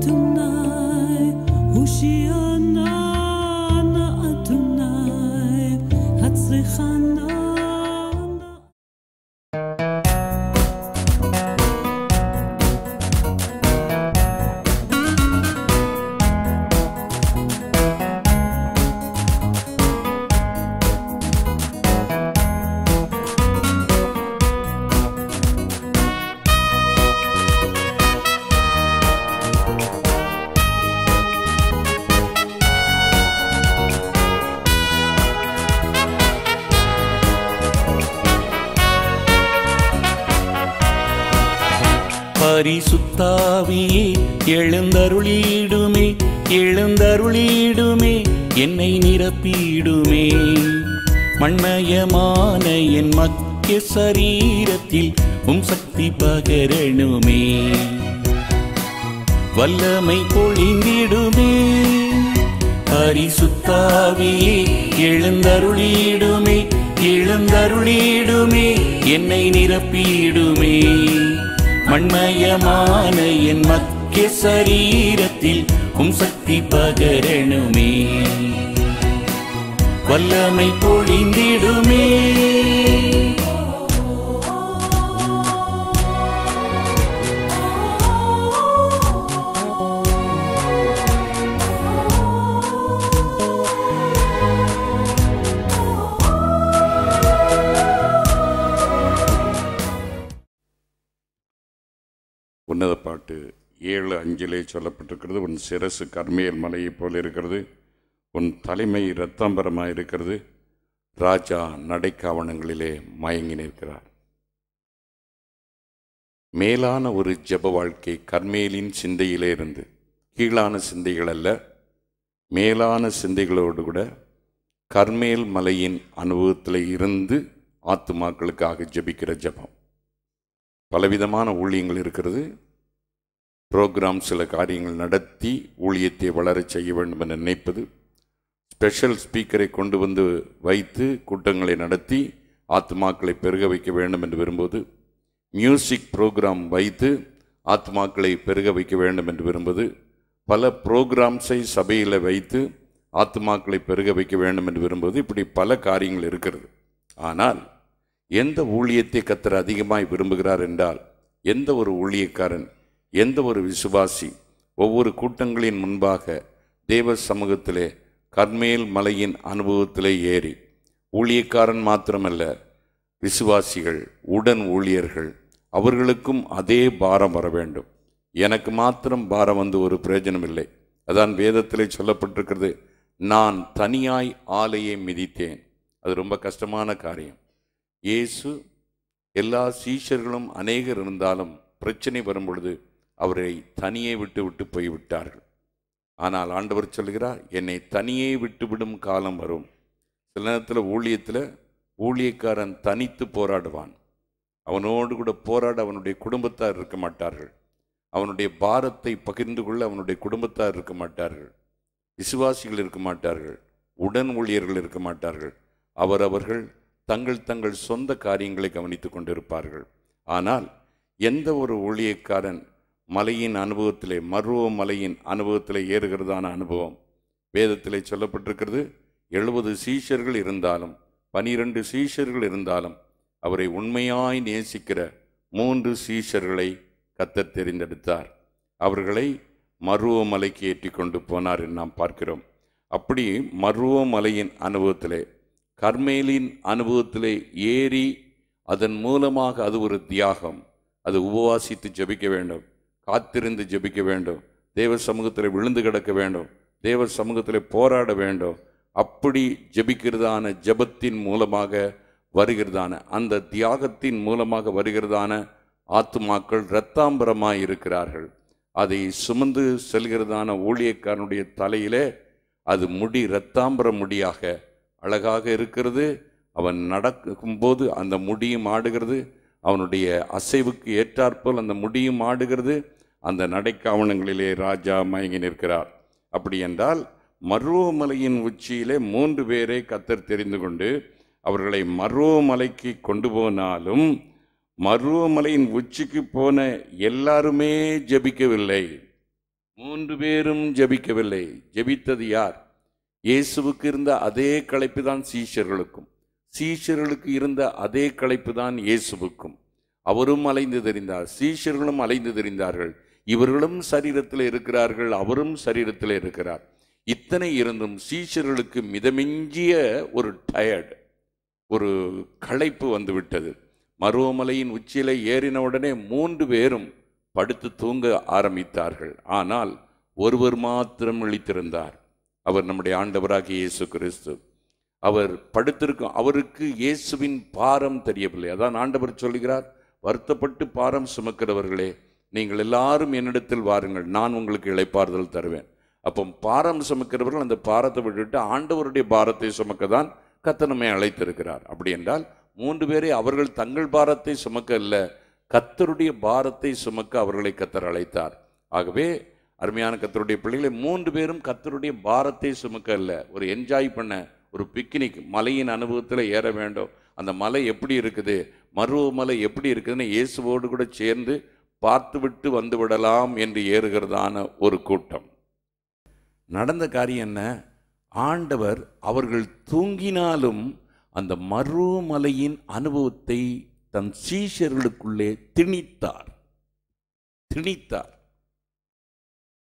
Tonight, who she is. பரிசுத்தாவியே எழுந்தருளீடுமே எழுந்தருளீடுமே என்னை நிரப்பீடுமே மண்மயமான என் மக்கிய சரீரத்தில் உம் சக்தி பகரணுமே வல்லமை பொழிந்திடுமே பரிசுத்தாவியே எழுந்தருளீடுமே எழுந்தருளீடுமே என்னை நிரப்பீடுமே மண்மயமான என் மக்கிய சரீரத்தில் உம் சக்தி பகரணுமே வல்லமை பொழிந்திடுமே நற்செய்தியிலே சொல்லப்பட்டிருக்கிறது உன் சிரசு கர்மியல் மலையைப் போல் இருக்கிறது உன் தலைமை இரத்தாம்பரமாக இருக்கிறது ராஜா நடைக்காவணங்களிலே மயங்கி நிற்கிறார் மேலான ஒரு ஜப வாழ்க்கை கர்மேலின் சிந்தையிலே இருந்து கீழான சிந்தைகள் அல்ல மேலான சிந்தைகளோடு கூட கர்மேல் மலையின் அனுபவத்தில் இருந்து ஆத்துமாக்களுக்காக ஜபிக்கிற ஜபம் பலவிதமான ஊழியங்கள் இருக்கிறது ப்ரோக்ராம் சில காரியங்கள் நடத்தி ஊழியத்தை வளரச் செய்ய வேண்டும் என நினைப்பது ஸ்பெஷல் ஸ்பீக்கரை கொண்டு வந்து வைத்து கூட்டங்களை நடத்தி ஆத்மாக்களை பெருக வைக்க வேண்டும் என்று விரும்புவது மியூசிக் ப்ரோக்ராம் வைத்து ஆத்மாக்களை பெருக வைக்க வேண்டும் என்று விரும்புவது பல ப்ரோக்ராம்ஸை சபையில் வைத்து ஆத்மாக்களை பெருக வைக்க வேண்டும் என்று விரும்புவது இப்படி பல காரியங்கள் இருக்கிறது ஆனால் எந்த ஊழியத்தை கத்தர் அதிகமாய் விரும்புகிறார் என்றால் எந்த ஒரு ஊழியக்காரன் எந்த ஒரு விசுவாசி ஒவ்வொரு கூட்டங்களின் முன்பாக தேவ சமூகத்திலே கர்மேல் மலையின் அனுபவத்திலே ஏறி ஊழியக்காரன் மாத்திரமல்ல விசுவாசிகள் உடன் ஊழியர்கள் அவர்களுக்கும் அதே பாரம் வர வேண்டும் எனக்கு மாத்திரம் பாரம் வந்து ஒரு பிரயோஜனம் இல்லை அதான் வேதத்திலே சொல்லப்பட்டிருக்கிறது நான் தனியாய் ஆலையை மிதித்தேன் அது ரொம்ப கஷ்டமான காரியம் இயேசு எல்லா சீஷர்களும் அநேகர் இருந்தாலும் பிரச்சனை வரும் பொழுது அவரை தனியே விட்டு விட்டு போய்விட்டார்கள் ஆனால் ஆண்டவர் சொல்கிறார் என்னை தனியே விட்டுவிடும் காலம் வரும் சில நேரத்தில் ஊழியத்தில் ஊழியக்காரன் தனித்து போராடுவான் அவனோடு கூட போராட அவனுடைய குடும்பத்தார் இருக்க மாட்டார்கள் அவனுடைய பாரத்தை பகிர்ந்து கொள்ள அவனுடைய குடும்பத்தார் இருக்க மாட்டார்கள் விசுவாசிகள் இருக்க மாட்டார்கள் உடன் ஊழியர்கள் இருக்க மாட்டார்கள் அவரவர்கள் தங்கள் தங்கள் சொந்த காரியங்களை கவனித்து கொண்டிருப்பார்கள் ஆனால் எந்த ஒரு ஊழியக்காரன் மலையின் அனுபவத்திலே மருவ மலையின் அனுபவத்தில் ஏறுகிறதான அனுபவம் வேதத்திலே சொல்லப்பட்டிருக்கிறது எழுபது சீஷர்கள் இருந்தாலும் பனிரெண்டு சீஷர்கள் இருந்தாலும் அவரை உண்மையாய் நேசிக்கிற மூன்று சீஷர்களை கத்தர் தெரிந்தெடுத்தார் அவர்களை மருவ மலைக்கு ஏற்றி கொண்டு போனார் என்று நாம் பார்க்கிறோம் அப்படி மருவமலையின் அனுபவத்திலே கர்மேலின் அனுபவத்திலே ஏறி அதன் மூலமாக அது ஒரு தியாகம் அது உபவாசித்து ஜபிக்க வேண்டும் காத்திருந்து ஜெபிக்க வேண்டும் தேவ சமூகத்தில் விழுந்து கிடக்க வேண்டும் தேவ சமூகத்தில் போராட வேண்டும் அப்படி ஜபிக்கிறதான ஜபத்தின் மூலமாக வருகிறதான அந்த தியாகத்தின் மூலமாக வருகிறதான ஆத்துமாக்கள் இரத்தாம்பரமாக இருக்கிறார்கள் அதை சுமந்து செல்கிறதான ஊழியக்காரனுடைய தலையிலே அது முடி இரத்தாம்பர முடியாக அழகாக இருக்கிறது அவன் நடக்கும்போது அந்த முடியும் ஆடுகிறது அவனுடைய அசைவுக்கு ஏற்றாற்போல் அந்த முடியும் ஆடுகிறது அந்த நடைக்காவணங்களிலே ராஜா மயங்கி நிற்கிறார் அப்படி என்றால் மருவமலையின் உச்சியிலே மூன்று பேரை கத்தர் தெரிந்து கொண்டு அவர்களை மருவமலைக்கு கொண்டு போனாலும் மருவமலையின் உச்சிக்கு போன எல்லாருமே ஜபிக்கவில்லை மூன்று பேரும் ஜபிக்கவில்லை ஜபித்தது யார் இயேசுவுக்கு இருந்த அதே களைப்பு தான் சீஷர்களுக்கும் சீஷர்களுக்கு இருந்த அதே களைப்பு தான் இயேசுவுக்கும் அவரும் அலைந்து தெரிந்தார் சீஷர்களும் அலைந்து தெரிந்தார்கள் இவர்களும் சரீரத்தில் இருக்கிறார்கள் அவரும் சரீரத்தில் இருக்கிறார் இத்தனை இருந்தும் சீஷர்களுக்கு மிதமிஞ்சிய ஒரு டயர்டு ஒரு களைப்பு வந்துவிட்டது மருவமலையின் உச்சியில் ஏறின உடனே மூன்று பேரும் படுத்து தூங்க ஆரம்பித்தார்கள் ஆனால் ஒருவர் மாத்திரம் விழித்திருந்தார் அவர் நம்முடைய ஆண்டவராக இயேசு கிறிஸ்து அவர் படுத்திருக்கும் அவருக்கு இயேசுவின் பாரம் தெரியவில்லை அதான் ஆண்டவர் சொல்கிறார் வருத்தப்பட்டு பாரம் சுமக்கிறவர்களே நீங்கள் எல்லாரும் என்னிடத்தில் வாருங்கள் நான் உங்களுக்கு இழைப்பாறுதல் தருவேன் அப்போ பாரம் சுமக்கிறவர்கள் அந்த பாரத்தை விட்டுவிட்டு ஆண்டவருடைய பாரத்தை சுமக்க தான் கத்தனமே அழைத்திருக்கிறார் அப்படி என்றால் மூன்று பேரை அவர்கள் தங்கள் பாரத்தை சுமக்க இல்லை கத்தருடைய பாரத்தை சுமக்க அவர்களை கத்தர் அழைத்தார் ஆகவே அருமையான கத்தருடைய பிள்ளைகளை மூன்று பேரும் கத்தருடைய பாரத்தை சுமக்க இல்லை ஒரு என்ஜாய் பண்ண ஒரு பிக்னிக் மலையின் அனுபவத்தில் ஏற வேண்டும் அந்த மலை எப்படி இருக்குது மருவ மலை எப்படி இருக்குதுன்னு இயேசுவோடு கூட சேர்ந்து பார்த்துவிட்டு வந்துவிடலாம் என்று ஏறுகிறதான ஒரு கூட்டம் நடந்த காரியம் என்ன ஆண்டவர் அவர்கள் தூங்கினாலும் அந்த மறுமலையின் அனுபவத்தை தன் சீஷர்களுக்குள்ளே திணித்தார் திணித்தார்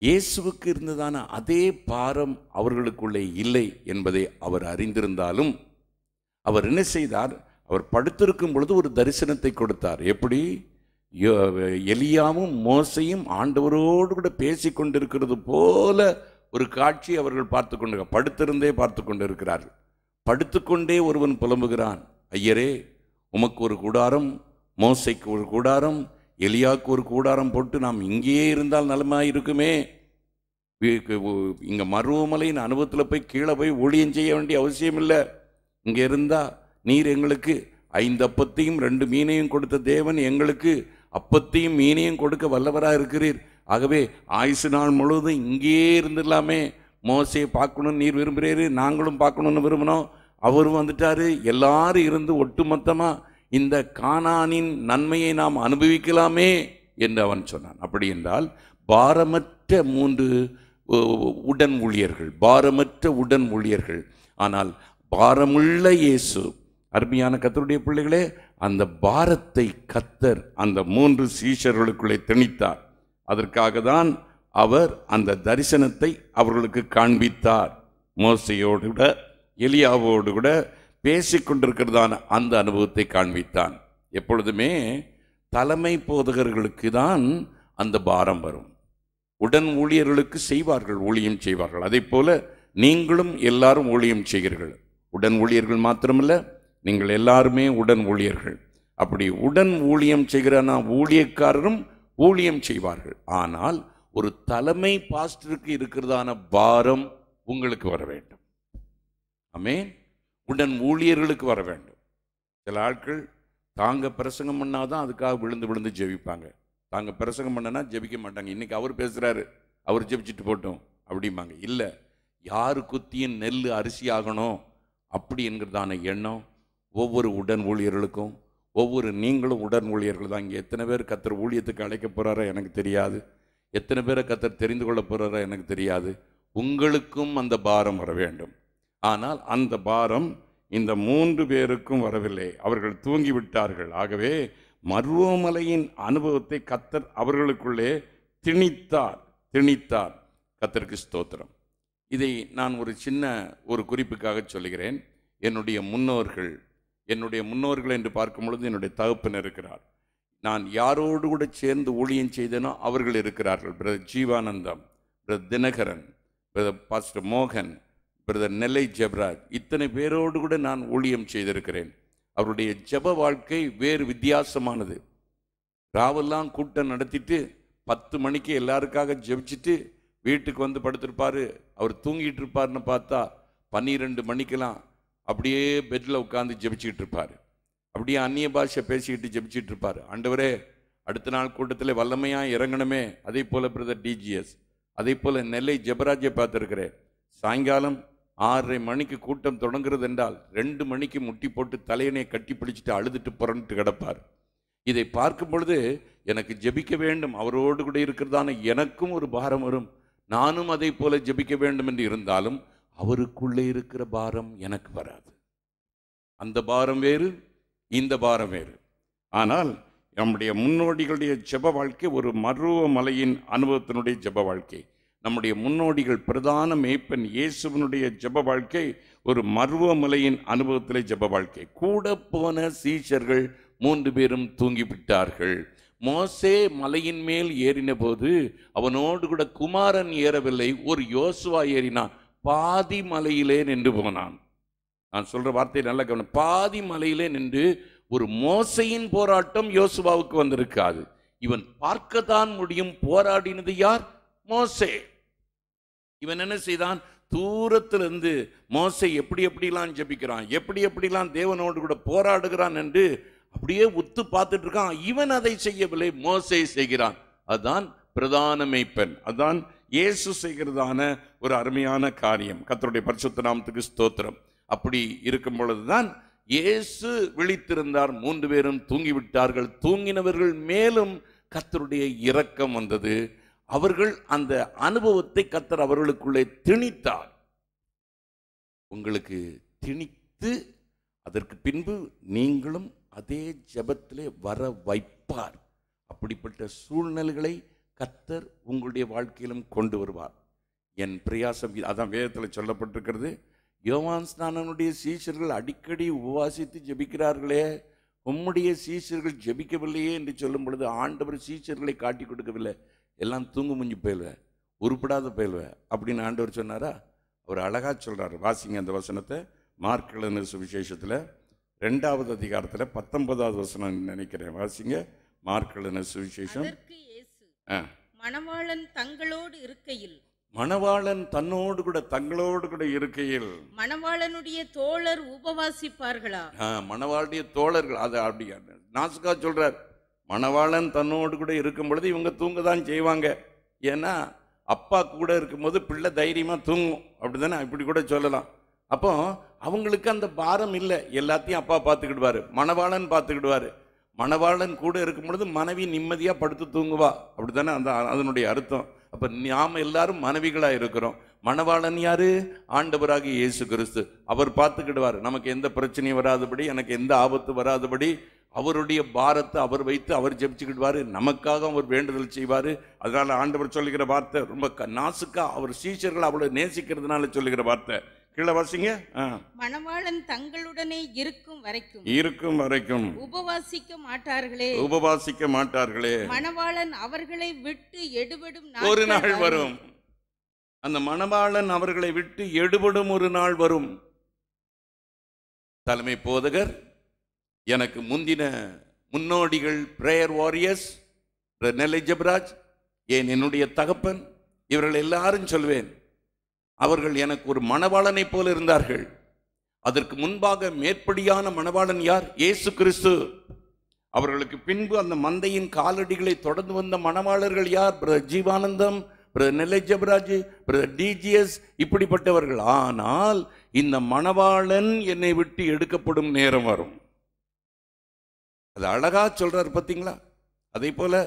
இயேசுவுக்கு இருந்ததான அதே பாரம் அவர்களுக்குள்ளே இல்லை என்பதை அவர் அறிந்திருந்தாலும் அவர் என்ன செய்தார் அவர் படுத்திருக்கும் பொழுது ஒரு தரிசனத்தை கொடுத்தார் எப்படி எலியாவும் மோசையும் ஆண்டவரோடு கூட பேசி கொண்டிருக்கிறது போல ஒரு காட்சி அவர்கள் பார்த்து கொண்டு படுத்திருந்தே பார்த்து கொண்டிருக்கிறார்கள் படுத்துக்கொண்டே ஒருவன் புலம்புகிறான் ஐயரே உமக்கு ஒரு கூடாரம் மோசைக்கு ஒரு கூடாரம் எலியாவுக்கு ஒரு கூடாரம் போட்டு நாம் இங்கேயே இருந்தால் நலமாக இருக்குமே இங்கே மருவமலையின் அனுபவத்தில் போய் கீழே போய் ஊழியம் செய்ய வேண்டிய அவசியம் இல்லை இங்கே இருந்தால் நீர் எங்களுக்கு ஐந்து அப்பத்தையும் ரெண்டு மீனையும் கொடுத்த தேவன் எங்களுக்கு அப்பத்தையும் மீனையும் கொடுக்க வல்லவராக இருக்கிறீர் ஆகவே ஆயுசு நாள் முழுவதும் இங்கேயே இருந்துடலாமே மோசையை பார்க்கணும்னு நீர் விரும்புகிறீர் நாங்களும் பார்க்கணுன்னு விரும்பினோம் அவரும் வந்துட்டார் எல்லாரும் இருந்து ஒட்டுமொத்தமாக இந்த காணானின் நன்மையை நாம் அனுபவிக்கலாமே என்று அவன் சொன்னான் அப்படி என்றால் பாரமற்ற மூன்று உடன் ஊழியர்கள் பாரமற்ற உடன் ஊழியர்கள் ஆனால் பாரமுள்ள இயேசு அருமையான கத்தருடைய பிள்ளைகளே அந்த பாரத்தை கத்தர் அந்த மூன்று சீஷர்களுக்குள்ளே திணித்தார் அதற்காக தான் அவர் அந்த தரிசனத்தை அவர்களுக்கு காண்பித்தார் மோசையோடு கூட எலியாவோடு கூட பேசிக்கொண்டிருக்கிறதான அந்த அனுபவத்தை காண்பித்தான் எப்பொழுதுமே தலைமை போதகர்களுக்கு தான் அந்த பாரம் வரும் உடன் ஊழியர்களுக்கு செய்வார்கள் ஊழியம் செய்வார்கள் அதே போல் நீங்களும் எல்லாரும் ஊழியம் செய்கிறீர்கள் உடன் ஊழியர்கள் மாத்திரமில்லை நீங்கள் எல்லாருமே உடன் ஊழியர்கள் அப்படி உடன் ஊழியம் செய்கிறனா ஊழியக்காரரும் ஊழியம் செய்வார்கள் ஆனால் ஒரு தலைமை பாஸ்டருக்கு இருக்கிறதான பாரம் உங்களுக்கு வர வேண்டும் அமே உடன் ஊழியர்களுக்கு வர வேண்டும் சில ஆட்கள் தாங்க பிரசங்கம் பண்ணாதான் அதுக்காக விழுந்து விழுந்து ஜெபிப்பாங்க தாங்க பிரசங்கம் பண்ணனா ஜெபிக்க மாட்டாங்க இன்றைக்கி அவர் பேசுகிறாரு அவர் ஜெபிச்சுட்டு போட்டோம் அப்படிம்பாங்க இல்லை யார் குத்தியும் நெல் அரிசி ஆகணும் அப்படி என்கிறதான எண்ணம் ஒவ்வொரு உடன் ஊழியர்களுக்கும் ஒவ்வொரு நீங்களும் உடன் ஊழியர்கள் தான் இங்கே எத்தனை பேர் கத்தர் ஊழியத்துக்கு அழைக்க போகிறாரா எனக்கு தெரியாது எத்தனை பேரை கத்தர் தெரிந்து கொள்ள போகிறாரா எனக்கு தெரியாது உங்களுக்கும் அந்த பாரம் வர வேண்டும் ஆனால் அந்த பாரம் இந்த மூன்று பேருக்கும் வரவில்லை அவர்கள் தூங்கிவிட்டார்கள் ஆகவே மருவமலையின் அனுபவத்தை கத்தர் அவர்களுக்குள்ளே திணித்தார் திணித்தார் கத்தருக்கு ஸ்தோத்திரம் இதை நான் ஒரு சின்ன ஒரு குறிப்புக்காக சொல்கிறேன் என்னுடைய முன்னோர்கள் என்னுடைய முன்னோர்கள் என்று பார்க்கும் பொழுது என்னுடைய தகுப்பன் இருக்கிறார் நான் யாரோடு கூட சேர்ந்து ஊழியம் செய்தேனோ அவர்கள் இருக்கிறார்கள் brother Jeevanandam brother Dhinakaran brother pastor மோகன் பிரதர் நெல்லை ஜெபராஜ் இத்தனை பேரோடு கூட நான் ஊழியம் செய்திருக்கிறேன் அவருடைய ஜப வாழ்க்கை வேறு வித்தியாசமானது ராவெல்லாம் கூட்டம் நடத்திட்டு பத்து மணிக்கு எல்லாருக்காக ஜெபிச்சுட்டு வீட்டுக்கு வந்து படுத்திருப்பார் அவர் தூங்கிட்டு இருப்பார்னு பார்த்தா பன்னிரெண்டு மணிக்கெல்லாம் அப்படியே பெட்டில் உட்காந்து ஜெபிச்சுக்கிட்டு இருப்பார் அப்படியே அந்நிய பாஷை பேசிக்கிட்டு ஜெபிச்சுட்டு இருப்பார் ஆண்டவரே அடுத்த நாள் கூட்டத்தில் வல்லமையாக இறங்கணுமே அதே போல் பிரதர் டிஜிஎஸ் அதே போல் நெல்லை ஜெபராஜை பார்த்துருக்கிறேன் சாயங்காலம் ஆறரை மணிக்கு கூட்டம் தொடங்குறது என்றால் ரெண்டு மணிக்கு முட்டி போட்டு தலையணையை கட்டி பிடிச்சிட்டு அழுதுட்டு புறன்ட்டு கிடப்பார் இதை பார்க்கும் பொழுது எனக்கு ஜெபிக்க வேண்டும் அவரோடு கூட இருக்கிறதான எனக்கும் ஒரு பாரம் வரும் நானும் அதை போல ஜெபிக்க வேண்டும் என்று இருந்தாலும் அவருக்குள்ளே இருக்கிற பாரம் எனக்கு வராது அந்த பாரம் வேறு இந்த பாரம் வேறு ஆனால் நம்முடைய முன்னோடிகளுடைய ஜெப வாழ்க்கை ஒரு மருவ மலையின் அனுபவத்தினுடைய ஜெப வாழ்க்கை நம்முடைய முன்னோடிகள் பிரதான மேய்ப்பன் இயேசுவனுடைய ஜெப வாழ்க்கை ஒரு மருவ மலையின் அனுபவத்தில் ஜெப வாழ்க்கை கூட போன சீஷர்கள் மூன்று பேரும் தூங்கிவிட்டார்கள் மோசே மலையின் மேல் ஏறின போது அவனோடு கூட குமாரன் ஏறவில்லை ஒரு யோசுவா ஏறினான் பாதி மலையிலே நின்று போனான் நான் சொல்கிற வார்த்தையை நல்லா கவனம் பாதி மலையிலே நின்று ஒரு மோசையின் போராட்டம் யோசுவாவுக்கு வந்திருக்காது இவன் பார்க்கத்தான் முடியும் போராடினது யார் மோசே இவன் என்ன செய்தான் தூரத்திலிருந்து மோசை எப்படி எப்படிலாம் ஜபிக்கிறான் எப்படி எப்படிலாம் தேவனோடு கூட போராடுகிறான் என்று அப்படியே உத்து பார்த்துட்டு இருக்கான் இவன் அதை செய்யவில்லை மோசை செய்கிறான் அதான் பிரதான மெய்ப்பெண் அதான் இயேசு செய்கிறதான ஒரு அருமையான காரியம் கத்தருடைய பரிசுத்த நாமத்துக்கு ஸ்தோத்திரம் அப்படி இருக்கும் பொழுதுதான் இயேசு விழித்திருந்தார் மூன்று பேரும் தூங்கிவிட்டார்கள் தூங்கினவர்கள் மேலும் கத்தருடைய இரக்கம் வந்தது அவர்கள் அந்த அனுபவத்தை கத்தர் அவர்களுக்குள்ளே திணித்தார் உங்களுக்கு திணித்து அதற்கு பின்பு நீங்களும் அதே ஜபத்திலே வர வைப்பார் அப்படிப்பட்ட சூழ்நிலைகளை கத்தர் உங்களுடைய வாழ்க்கையிலும் கொண்டு வருவார் என் பிரியாசம் அதான் வேதத்தில் சொல்லப்பட்டிருக்கிறது யோவான் ஸ்நானனுடைய சீசர்கள் அடிக்கடி உபவாசித்து ஜெபிக்கிறார்களே உம்முடைய சீசர்கள் ஜெபிக்கவில்லையே என்று சொல்லும் பொழுது ஆண்டவர் சீசர்களை காட்டி கொடுக்கவில்லை எல்லாம் தூங்கு முஞ்சி போயிடுவேன் உருப்படாத போயிடுவேன் அப்படின்னு ஆண்டவர் சொன்னாரா அவர் அழகாக சொல்கிறார் வாசிங்க அந்த வசனத்தை மார்க் சுவிசேஷத்தில் ரெண்டாவது அதிகாரத்தில் பத்தொன்பதாவது வசனம் நினைக்கிறேன் வாசிங்க மார்க் சுவிசேஷம் மணவாளன் தங்களோடு இருக்கையில் மணவாளன் தன்னோடு கூட தங்களோடு கூட இருக்கையில் மணவாளனுடைய தோழர் உபவாசிப்பார்களா மணவாளுடைய தோழர்கள் அது அப்படி நாசுக்கா சொல்றார் மணவாளன் தன்னோடு கூட இருக்கும் பொழுது இவங்க தூங்க தான் செய்வாங்க ஏன்னா அப்பா கூட இருக்கும்போது பிள்ளை தைரியமாக தூங்கும் அப்படி தானே இப்படி கூட சொல்லலாம் அப்போ அவங்களுக்கு அந்த பாரம் இல்லை எல்லாத்தையும் அப்பா பார்த்துக்கிடுவார் மணவாளன் பார்த்துக்கிடுவார் மணவாளன் கூட இருக்கும் பொழுது மனைவி நிம்மதியாக படுத்து தூங்குவா அப்படி தானே அந்த அதனுடைய அர்த்தம் அப்போ நாம் எல்லாரும் மனைவிகளாக இருக்கிறோம் மணவாளன் யார் ஆண்டவராகி இயேசு கிறிஸ்து அவர் பார்த்துக்கிடுவார் நமக்கு எந்த பிரச்சனையும் வராதபடி எனக்கு எந்த ஆபத்து வராதபடி அவருடைய பாரத்தை அவர் வைத்து அவர் ஜெபிச்சுக்கிடுவார் நமக்காக அவர் வேண்டுதல் செய்வார் அதனால் ஆண்டவர் சொல்லுகிற வார்த்தை ரொம்ப நாசுக்கா அவர் சீஷர்கள் அவளை நேசிக்கிறதுனால சொல்லுகிற வார்த்தை கீழே வாசிங்க மணவாளன் தங்களுடனே இருக்கும் வரைக்கும் இருக்கும் வரைக்கும் உபவாசிக்க மாட்டார்களே உபவாசிக்க மாட்டார்களே மணவாளன் அவர்களை விட்டு எடுபடும் ஒரு நாள் வரும் அந்த மணவாளன் அவர்களை விட்டு எடுபடும் ஒரு நாள் வரும் தலைமை போதகர் எனக்கு முந்தின முன்னோடிகள் பிரேயர் வாரியர்ஸ் நெல்லை ஜெபராஜ் ஏன் என்னுடைய தகப்பன் இவர்கள் எல்லாரும் சொல்வேன் அவர்கள் எனக்கு ஒரு மணவாளனைப் போல இருந்தார்கள் அதற்கு முன்பாக மேற்படியான மணவாளன் யார் இயேசு கிறிஸ்து அவர்களுக்கு பின்பு அந்த மந்தையின் காலடிகளை தொடர்ந்து வந்த மணவாளர்கள் யார் brother Jeevanandam brother Nellai Jebaraj brother DGS இப்படிப்பட்டவர்கள் ஆனால் இந்த மணவாளன் என்னை விட்டு எடுக்கப்படும் நேரம் வரும் அது அழகாக சொல்கிறார் பார்த்தீங்களா அதே போல்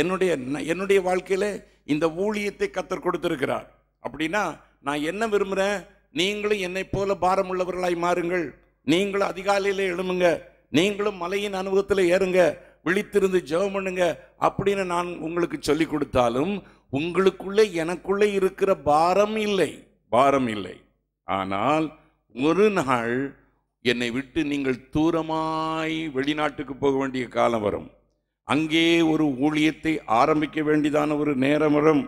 என்னுடைய என்னுடைய வாழ்க்கையில் இந்த ஊழியத்தை கத்தர் கொடுத்துருக்கிறார் அப்படின்னா நான் என்ன விரும்புகிறேன் நீங்களும் என்னை போல பாரம் உள்ளவர்களாய் மாறுங்கள் நீங்களும் அதிகாலையில் எழுமுங்க நீங்களும் மலையின் அனுபவத்தில் ஏறுங்க விழித்திருந்து ஜெபம் பண்ணுங்க அப்படின்னு நான் உங்களுக்கு சொல்லி கொடுத்தாலும் உங்களுக்குள்ளே எனக்குள்ளே இருக்கிற பாரம் இல்லை பாரம் இல்லை ஆனால் ஒரு நாள் என்னை விட்டு நீங்கள் தூரமாய் வெளிநாட்டுக்கு போக வேண்டிய காலம் வரும் அங்கே ஒரு ஊழியத்தை ஆரம்பிக்க வேண்டியதான ஒரு நேரம் வரும்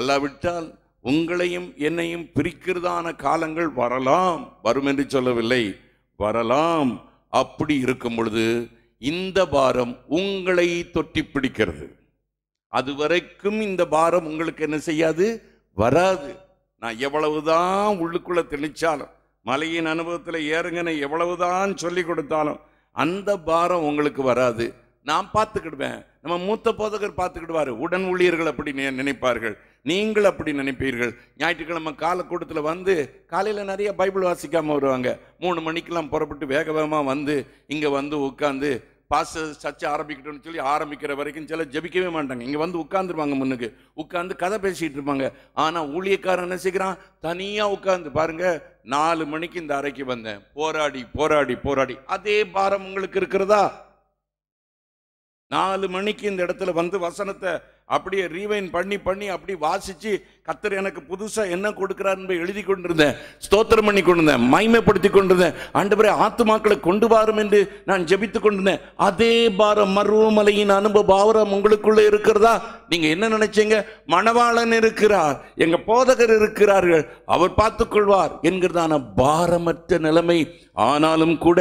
அல்லாவிட்டால் உங்களையும் என்னையும் பிரிக்கிறதான காலங்கள் வரலாம் வரும் என்று சொல்லவில்லை வரலாம் அப்படி இருக்கும் பொழுது இந்த பாரம் உங்களை தொட்டி பிடிக்கிறது அது வரைக்கும் இந்த பாரம் உங்களுக்கு என்ன செய்யாது வராது நான் எவ்வளவுதான் உள்ளுக்குள்ள தெளிச்சாலும் மலையின் அனுபவத்தில் ஏறுங்கன்னு எவ்வளவுதான் சொல்லி கொடுத்தாலும் அந்த பாரம் உங்களுக்கு வராது நான் பார்த்துக்கிடுவேன் நம்ம மூத்த போதகர் பார்த்துக்கிடுவார் உடன் ஊழியர்கள் அப்படி நினைப்பார்கள் நீங்கள் அப்படி நினைப்பீர்கள் ஞாயிற்றுக்கிழமை காலக்கூட்டத்தில் வந்து காலையில் நிறைய பைபிள் வாசிக்காமல் வருவாங்க மூணு மணிக்கெல்லாம் புறப்பட்டு வேக வேகமாக வந்து இங்கே வந்து உட்காந்து பாச சர்ச்சை ஆரம்பிக்கட்டும்னு சொல்லி ஆரம்பிக்கிற வரைக்கும் சில ஜபிக்கவே மாட்டாங்க இங்கே வந்து உட்காந்துருவாங்க முன்னுக்கு உட்காந்து கதை பேசிகிட்டு இருப்பாங்க ஆனால் ஊழியக்காரன் என்ன செய்கிறான் தனியாக உட்காந்து பாருங்கள் நாலு மணிக்கு இந்த அறைக்கு வந்தேன் போராடி போராடி போராடி அதே பாரம் உங்களுக்கு இருக்கிறதா நாலு மணிக்கு இந்த இடத்துல வந்து வசனத்தை அப்படியே ரீவைன் பண்ணி பண்ணி அப்படி வாசித்து கத்தர் எனக்கு புதுசாக என்ன கொடுக்குறாருன்னு எழுதி கொண்டிருந்தேன் ஸ்தோத்திரம் பண்ணி கொண்டிருந்தேன் மைமைப்படுத்தி கொண்டிருந்தேன் பிறகு ஆத்துமாக்களை கொண்டு வாரும் என்று நான் ஜெபித்து கொண்டிருந்தேன் அதே பாரம் மருவமலையின் அனுபவ பாவரம் உங்களுக்குள்ளே இருக்கிறதா நீங்கள் என்ன நினைச்சீங்க மணவாளன் இருக்கிறார் எங்கள் போதகர் இருக்கிறார்கள் அவர் பார்த்துக்கொள்வார் என்கிறதான பாரமற்ற நிலைமை ஆனாலும் கூட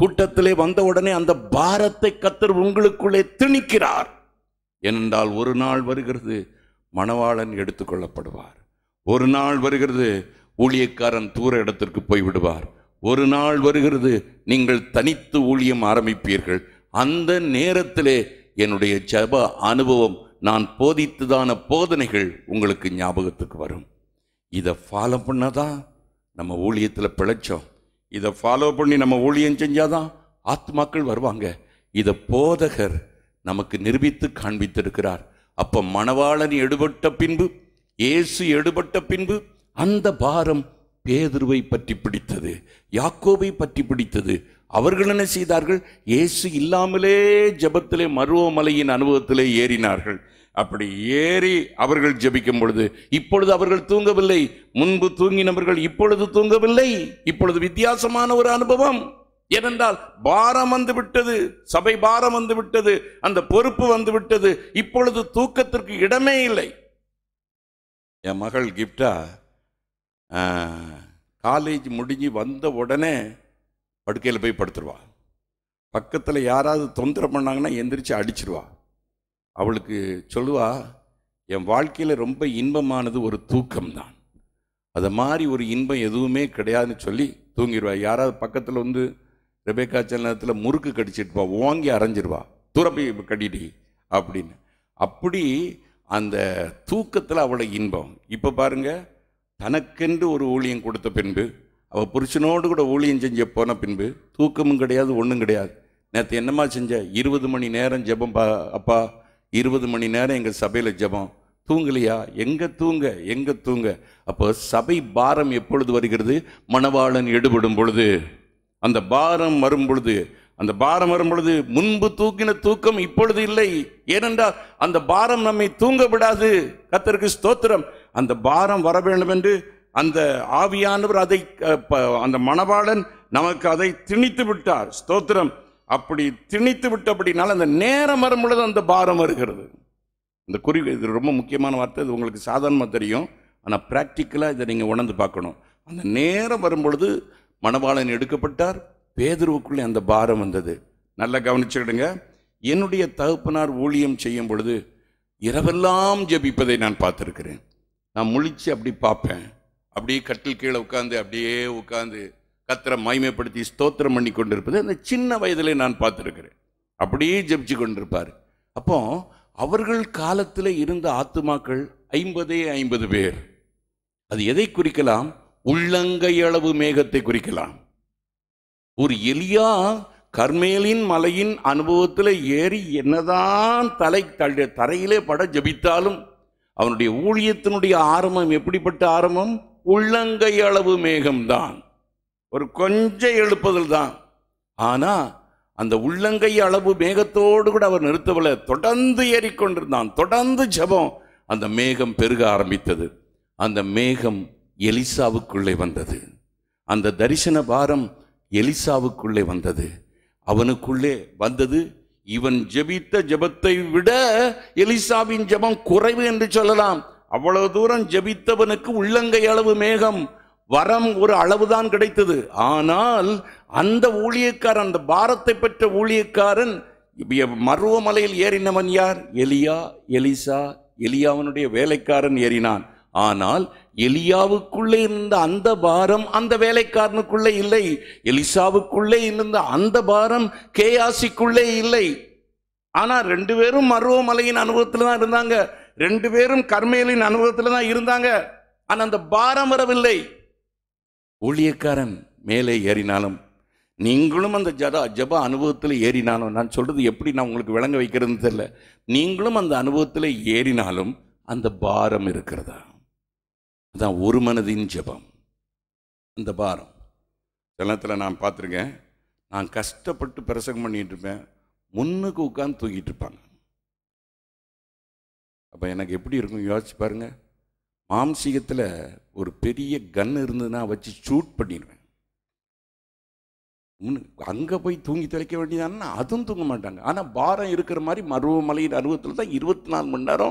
கூட்டத்திலே வந்த உடனே அந்த பாரத்தை கத்தர் உங்களுக்குள்ளே திணிக்கிறார் ஏனென்றால் ஒரு நாள் வருகிறது மணவாளன் எடுத்துக்கொள்ளப்படுவார் ஒரு நாள் வருகிறது ஊழியக்காரன் தூர இடத்திற்கு போய் விடுவார் ஒரு நாள் வருகிறது நீங்கள் தனித்து ஊழியம் ஆரம்பிப்பீர்கள் அந்த நேரத்திலே என்னுடைய ஜப அனுபவம் நான் போதித்ததான போதனைகள் உங்களுக்கு ஞாபகத்துக்கு வரும் இதை ஃபாலோ பண்ணாதான் நம்ம ஊழியத்தில் பிழைச்சோம் இதை ஃபாலோ பண்ணி நம்ம ஊழியம் செஞ்சாதான் ஆத்மாக்கள் வருவாங்க இதை போதகர் நமக்கு நிரூபித்து காண்பித்திருக்கிறார் அப்போ மணவாளன் எடுபட்ட பின்பு இயேசு எடுபட்ட பின்பு அந்த பாரம் பேதுருவை பற்றி பிடித்தது யாக்கோவை பற்றி பிடித்தது அவர்கள் என்ன செய்தார்கள் இயேசு இல்லாமலே ஜபத்திலே மருவமலையின் அனுபவத்திலே ஏறினார்கள் அப்படி ஏறி அவர்கள் ஜபிக்கும் பொழுது இப்பொழுது அவர்கள் தூங்கவில்லை முன்பு தூங்கினவர்கள் இப்பொழுது தூங்கவில்லை இப்பொழுது வித்தியாசமான ஒரு அனுபவம் ஏனென்றால் பாரம் வந்து விட்டது சபை பாரம் வந்து விட்டது அந்த பொறுப்பு வந்து விட்டது இப்பொழுது தூக்கத்திற்கு இடமே இல்லை என் மகள் கிஃப்டா காலேஜ் முடிஞ்சு வந்த உடனே படுக்கையில் போய் படுத்துருவா பக்கத்தில் யாராவது தொந்தரவு பண்ணாங்கன்னா எந்திரிச்சு அடிச்சிருவா அவளுக்கு சொல்லுவா என் வாழ்க்கையில் ரொம்ப இன்பமானது ஒரு தூக்கம் தான் அதை மாதிரி ஒரு இன்பம் எதுவுமே கிடையாதுன்னு சொல்லி தூங்கிடுவா யாராவது பக்கத்தில் வந்து ரெபேக்கா சில நேரத்தில் முறுக்கு கடிச்சிட்டுப்பா ஓங்கி அரைஞ்சிருவா துறப்பி கடிடி அப்படின்னு அப்படி அந்த தூக்கத்தில் அவளை இன்பம் இப்போ பாருங்கள் தனக்கென்று ஒரு ஊழியம் கொடுத்த பின்பு அவள் புருஷனோடு கூட ஊழியம் செஞ்ச போன பின்பு தூக்கமும் கிடையாது ஒன்றும் கிடையாது நேற்று என்னம்மா செஞ்ச இருபது மணி நேரம் ஜபம் பா அப்பா இருபது மணி நேரம் எங்கள் சபையில் ஜபம் தூங்கலையா எங்கே தூங்க எங்கே தூங்க அப்போ சபை பாரம் எப்பொழுது வருகிறது மணவாளன் எடுபடும் பொழுது அந்த பாரம் வரும்பொழுது அந்த பாரம் வரும்பொழுது முன்பு தூக்கின தூக்கம் இப்பொழுது இல்லை ஏனென்றால் அந்த பாரம் நம்மை தூங்க விடாது கத்தருக்கு ஸ்தோத்திரம் அந்த பாரம் வர வேண்டும் என்று அந்த ஆவியானவர் அதை அந்த மணவாளன் நமக்கு அதை திணித்து விட்டார் ஸ்தோத்திரம் அப்படி திணித்து விட்டபடினால் அந்த நேரம் வரும்பொழுது அந்த பாரம் வருகிறது இந்த குறி இது ரொம்ப முக்கியமான வார்த்தை இது உங்களுக்கு சாதாரணமாக தெரியும் ஆனால் ப்ராக்டிக்கலாக இதை நீங்கள் உணர்ந்து பார்க்கணும் அந்த நேரம் வரும்பொழுது மணவாளன் எடுக்கப்பட்டார் பேதுருவுக்குள்ளே அந்த பாரம் வந்தது நல்லா கவனிச்சுக்கிடுங்க என்னுடைய தகுப்பனார் ஊழியம் செய்யும் பொழுது இரவெல்லாம் ஜபிப்பதை நான் பார்த்துருக்கிறேன் நான் முழிச்சு அப்படி பார்ப்பேன் அப்படியே கட்டில் கீழே உட்காந்து அப்படியே உட்காந்து கத்திர மாய்மைப்படுத்தி ஸ்தோத்திரம் பண்ணி கொண்டிருப்பது அந்த சின்ன வயதில் நான் பார்த்துருக்கிறேன் அப்படியே ஜபிச்சு கொண்டிருப்பார் அப்போ அவர்கள் காலத்தில் இருந்த ஆத்துமாக்கள் ஐம்பதே ஐம்பது பேர் அது எதை குறிக்கலாம் உள்ளங்கை அளவு மேகத்தை குறிக்கலாம் ஒரு எலியா கர்மேலின் மலையின் அனுபவத்தில் ஏறி என்னதான் தலை தள்ள தரையிலே பட ஜபித்தாலும் அவனுடைய ஊழியத்தினுடைய ஆரம்பம் எப்படிப்பட்ட ஆரம்பம் உள்ளங்கை அளவு மேகம்தான் ஒரு கொஞ்சம் எழுப்புதல் தான் ஆனால் அந்த உள்ளங்கை அளவு மேகத்தோடு கூட அவர் நிறுத்தவில்லை தொடர்ந்து ஏறிக்கொண்டிருந்தான் தொடர்ந்து ஜபம் அந்த மேகம் பெருக ஆரம்பித்தது அந்த மேகம் எலிசாவுக்குள்ளே வந்தது அந்த தரிசன பாரம் எலிசாவுக்குள்ளே வந்தது அவனுக்குள்ளே வந்தது இவன் ஜெபித்த ஜெபத்தை விட எலிசாவின் ஜெபம் குறைவு என்று சொல்லலாம் அவ்வளவு தூரம் ஜெபித்தவனுக்கு உள்ளங்கை அளவு மேகம் வரம் ஒரு அளவுதான் கிடைத்தது ஆனால் அந்த ஊழியக்காரன் அந்த பாரத்தை பெற்ற ஊழியக்காரன் மருவமலையில் ஏறினவன் யார் எலியா எலிசா எலியாவனுடைய வேலைக்காரன் ஏறினான் ஆனால் எலியாவுக்குள்ளே இருந்த அந்த பாரம் அந்த வேலைக்காரனுக்குள்ளே இல்லை எலிசாவுக்குள்ளே இருந்த அந்த பாரம் கேயாசிக்குள்ளே இல்லை ஆனால் ரெண்டு பேரும் மருவமலையின் அனுபவத்தில் தான் இருந்தாங்க ரெண்டு பேரும் கர்மையலின் அனுபவத்தில் தான் இருந்தாங்க ஆனால் அந்த பாரம் வரவில்லை ஊழியக்காரன் மேலே ஏறினாலும் நீங்களும் அந்த ஜட ஜப அனுபவத்தில் ஏறினாலும் நான் சொல்கிறது எப்படி நான் உங்களுக்கு விளங்க வைக்கிறதுன்னு தெரியல நீங்களும் அந்த அனுபவத்தில் ஏறினாலும் அந்த பாரம் இருக்கிறதா அதான் ஒரு மனதின் ஜபம் அந்த பாரம் தினத்தில் நான் பார்த்துருக்கேன் நான் கஷ்டப்பட்டு பிரசங்கம் பண்ணிகிட்டு இருப்பேன் முன்னுக்கு உட்காந்து தூக்கிட்டு இருப்பாங்க அப்போ எனக்கு எப்படி இருக்கும் யோசிச்சு பாருங்கள் மாம்சீகத்தில் ஒரு பெரிய கன் இருந்ததுன்னா வச்சு ஷூட் பண்ணிடுவேன் அங்கே போய் தூங்கி தெளிக்க வேண்டியதானா அதுவும் தூங்க மாட்டாங்க ஆனால் பாரம் இருக்கிற மாதிரி மருவமலையின் அருவத்தில் தான் இருபத்தி நாலு மணி நேரம்